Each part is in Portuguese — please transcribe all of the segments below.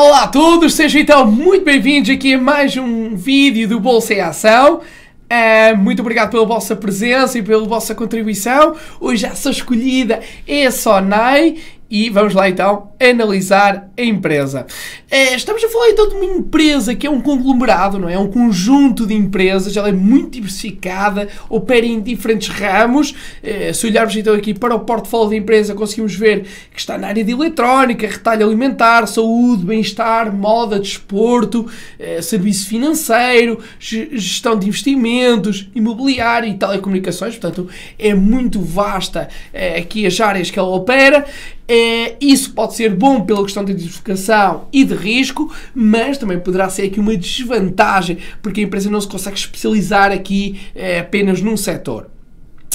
Olá a todos, sejam então muito bem-vindos aqui a mais um vídeo do Bolsa em Ação. Uh, muito obrigado pela vossa presença e pela vossa contribuição. Hoje a sua escolhida é a Sonai e vamos lá então analisar a empresa. É, estamos a falar então de uma empresa que é um conglomerado, não é? é? Um conjunto de empresas, ela é muito diversificada, opera em diferentes ramos. É, se olharmos então aqui para o portfólio da empresa, conseguimos ver que está na área de eletrónica, retalho alimentar, saúde, bem-estar, moda, desporto, é, serviço financeiro, gestão de investimentos, imobiliário e telecomunicações. Portanto, é muito vasta é, aqui as áreas que ela opera é isso pode ser bom pela questão da diversificação e de risco, mas também poderá ser aqui uma desvantagem, porque a empresa não se consegue especializar aqui eh, apenas num setor.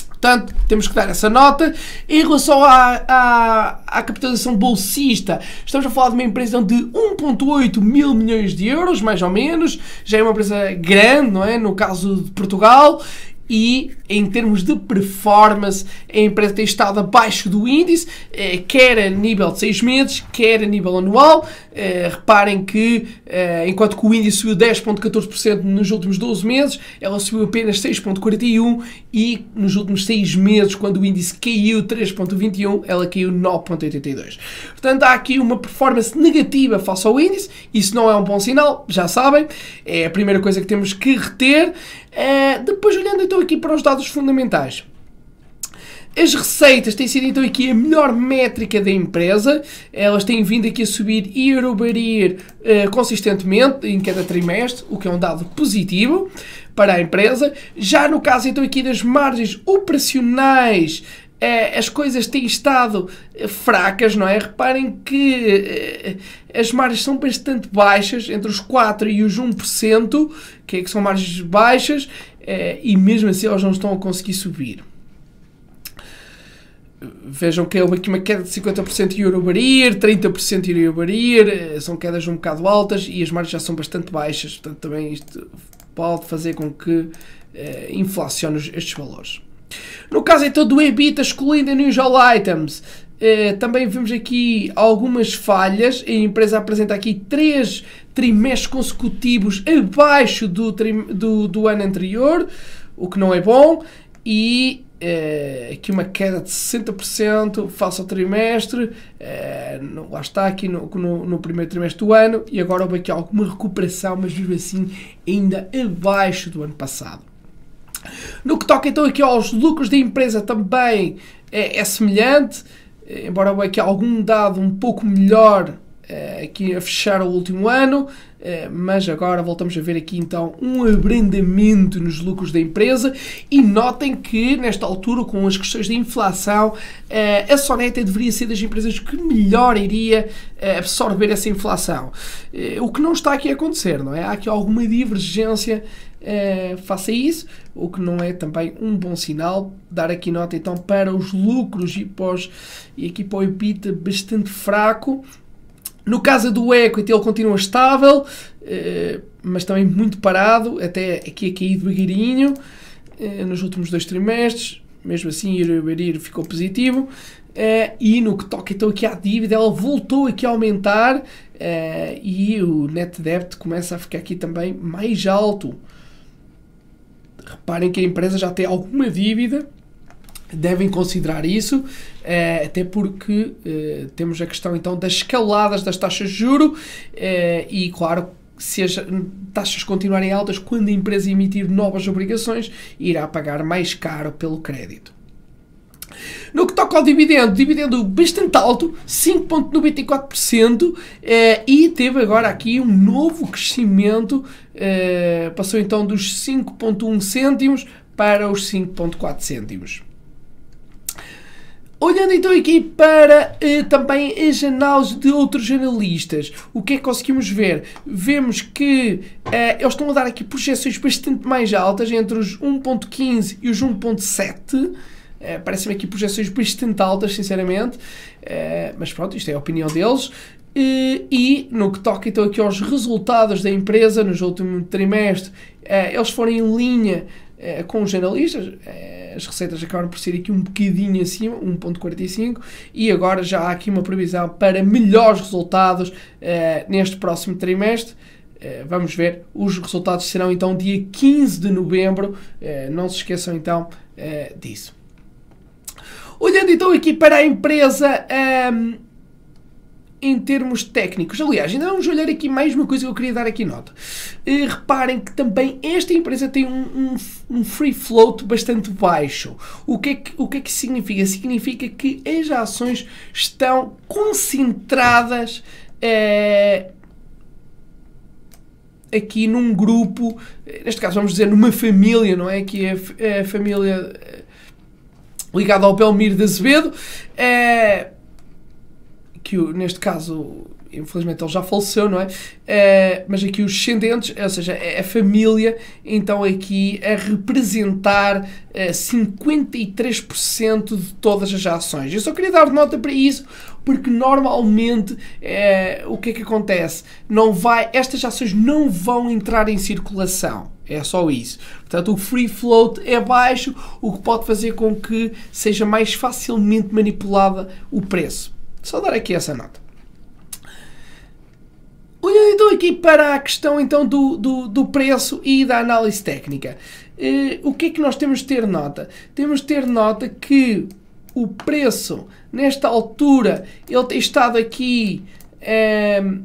Portanto, temos que dar essa nota. Em relação à, à, à, capitalização bolsista, estamos a falar de uma empresa de 1,8 mil milhões de euros, mais ou menos. Já é uma empresa grande, não é? No caso de Portugal e em termos de performance a empresa tem estado abaixo do índice, eh, quer a nível de 6 meses, quer a nível anual. Eh, reparem que eh, enquanto que o índice subiu 10,14% nos últimos 12 meses, ela subiu apenas 6,41% e nos últimos 6 meses, quando o índice caiu 3,21%, ela caiu 9,82%. Portanto, há aqui uma performance negativa face ao índice, isso não é um bom sinal, já sabem, é a primeira coisa que temos que reter. Eh, depois, olhando então aqui para os dados fundamentais. As receitas têm sido então aqui a melhor métrica da empresa, elas têm vindo aqui a subir e a year uh, eh, consistentemente em cada trimestre, o que é um dado positivo para a empresa. Já no caso então aqui das margens operacionais, eh, as coisas têm estado eh, fracas, não é? Reparem que as margens são bastante baixas, entre os 4% e os 1%, que, é que são margens baixas, é, e mesmo assim elas não estão a conseguir subir. Vejam que é aqui uma queda de 50% em Eurobarir, 30% em Eurobarir, eh, são quedas um bocado altas e as margens já são bastante baixas, portanto também isto pode fazer com que eh, inflacione estes valores. No caso então do EBITDA excluindo Unusual Items, eh, também vemos aqui algumas falhas. A empresa apresenta aqui três trimestres consecutivos abaixo do, do, do ano anterior, o que não é bom. E uh, aqui uma queda de 60% face ao trimestre. Uh, lá está, aqui no, no, no, primeiro trimestre do ano. E agora houve aqui alguma recuperação, mas mesmo assim ainda abaixo do ano passado. No que toca então aqui aos lucros da empresa também é, é semelhante. Eh, embora o que algum dado um pouco melhor eh, aqui a fechar o último ano, eh, mas agora voltamos a ver aqui então um abrandamento nos lucros da empresa e notem que nesta altura com as questões de inflação a Soneta deveria ser das empresas que melhor iria absorver essa inflação. O que não está aqui a acontecer, não é? Há aqui alguma divergência Uh, faça isso, o que não é também um bom sinal. Dar aqui nota então para os lucros e, pós, e aqui para o EBITDA bastante fraco. No caso do equity, ele continua estável, uh, mas também muito parado, até aqui a cair devagarinho uh, nos últimos dois trimestres. Mesmo assim, Euroberir ficou positivo. e no que toca então aqui à dívida, ela voltou aqui a aumentar e o net debt começa a ficar aqui também mais alto reparem que a empresa já tem alguma dívida, devem considerar isso, eh, até porque eh, temos a questão então das escaladas das taxas de juro eh, e, claro, se as taxas continuarem altas, quando a empresa emitir novas obrigações, irá pagar mais caro pelo crédito. No que toca ao dividendo, dividendo bastante alto, 5,94%, eh, e teve agora aqui um novo crescimento, eh, passou então dos 5,1 cêntimos para os 5,4 cêntimos. Olhando então aqui para eh, também as análises de outros jornalistas, o que é que conseguimos ver? Vemos que eh, eles estão a dar aqui projeções bastante mais altas, entre os 1.15 e os 1.7 parece é, Parecem-me aqui projeções bastante altas, sinceramente. Uh, mas pronto, isto é a opinião deles. Uh, e no que toca então aqui aos resultados da empresa nos últimos trimestre, é, eles foram em linha com os jornalistas, as receitas acabaram por ser aqui um bocadinho acima, 1.45, e agora já há aqui uma previsão para melhores resultados neste próximo trimestre vamos ver. Os resultados serão então dia 15 de novembro. Não se esqueçam então disso. Olhando então aqui para a empresa um, em termos técnicos, aliás, ainda vamos olhar aqui mais uma coisa que eu queria dar aqui nota. E reparem que também esta empresa tem um, um, um free float bastante baixo. O que, é que, o que é que significa? Significa que as ações estão concentradas. É, aqui num grupo, eh, neste caso vamos dizer numa família, não é? Que é a família eh, ligado ao Belmiro de Azevedo, é, que neste caso, infelizmente ele já faleceu, não é? é mas aqui os descendentes, ou seja, é a é família, então aqui a representar é, 53% de todas as ações. Eu só queria dar nota para isso, porque normalmente é o que é que acontece? Não vai, estas ações não vão entrar em circulação. É só isso. Portanto, o free float é baixo, o que pode fazer com que seja mais facilmente manipulada o preço. Só dar aqui essa nota. Olhando então aqui para a questão então do, do, do preço e da análise técnica. Eh, o que é que nós temos de ter nota? Temos de ter nota que o preço nesta altura, ele tem estado aqui. Ehm,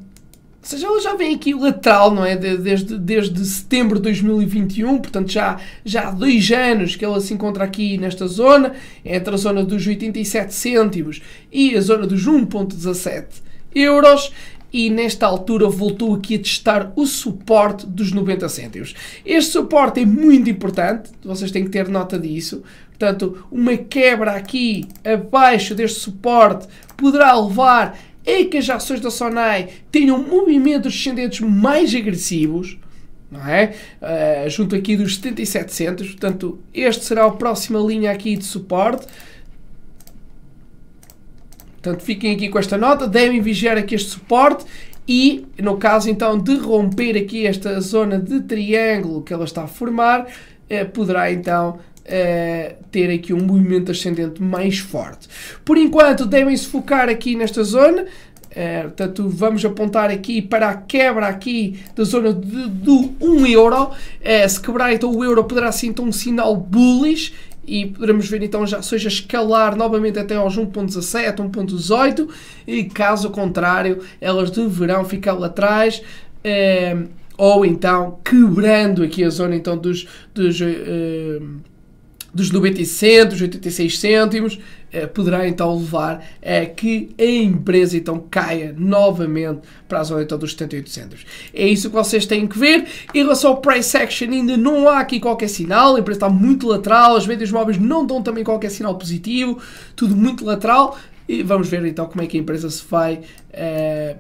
ou seja, ele já vem aqui lateral, não é? Desde, desde setembro de 2021, portanto já, já há dois anos que ele se encontra aqui nesta zona, é entre a zona dos 87 cêntimos e a zona dos 1,17 euros e nesta altura voltou aqui a testar o suporte dos 90 cêntimos. Este suporte é muito importante, vocês têm que ter nota disso. Portanto, uma quebra aqui abaixo deste suporte poderá levar a que as ações da Sonai tenham movimentos descendentes mais agressivos. Não é? Uh, junto aqui dos 77 centos, portanto, este será a próxima linha aqui de suporte. Portanto, fiquem aqui com esta nota, devem vigiar aqui este suporte e, no caso então de romper aqui esta zona de triângulo que ela está a formar, eh, poderá então eh, ter aqui um movimento ascendente mais forte. Por enquanto, devem-se focar aqui nesta zona, eh, portanto, vamos apontar aqui para a quebra aqui da zona de, do 1 euro. Eh, se quebrar então o euro, poderá ser então um sinal bullish e poderemos ver então já seja escalar novamente até aos 1.17, 1.18 e caso contrário elas deverão ficar lá atrás eh, ou então quebrando aqui a zona então dos, dos eh, dos 90 cêntimos, 86 eh, cêntimos, poderá então levar a que a empresa então caia novamente para a zona então dos 78 cêntimos. É isso que vocês têm que ver. Em relação ao price action ainda não há aqui qualquer sinal, a empresa está muito lateral, as vendas móveis não dão também qualquer sinal positivo, tudo muito lateral. E vamos ver então como é que a empresa se vai uh, eh,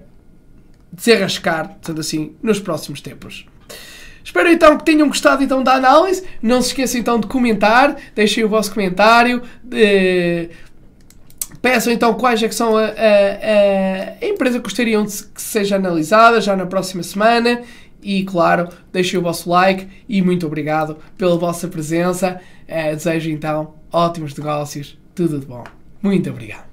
desenrascar, sendo assim, nos próximos tempos. Espero então que tenham gostado então da análise. Não se esqueçam então de comentar, deixem o vosso comentário. De... Peçam então quais é que são a, a, a empresa que gostariam de, que seja analisada já na próxima semana. E claro, deixem o vosso like e muito obrigado pela vossa presença. Uh, desejo então ótimos negócios, tudo de bom. Muito obrigado.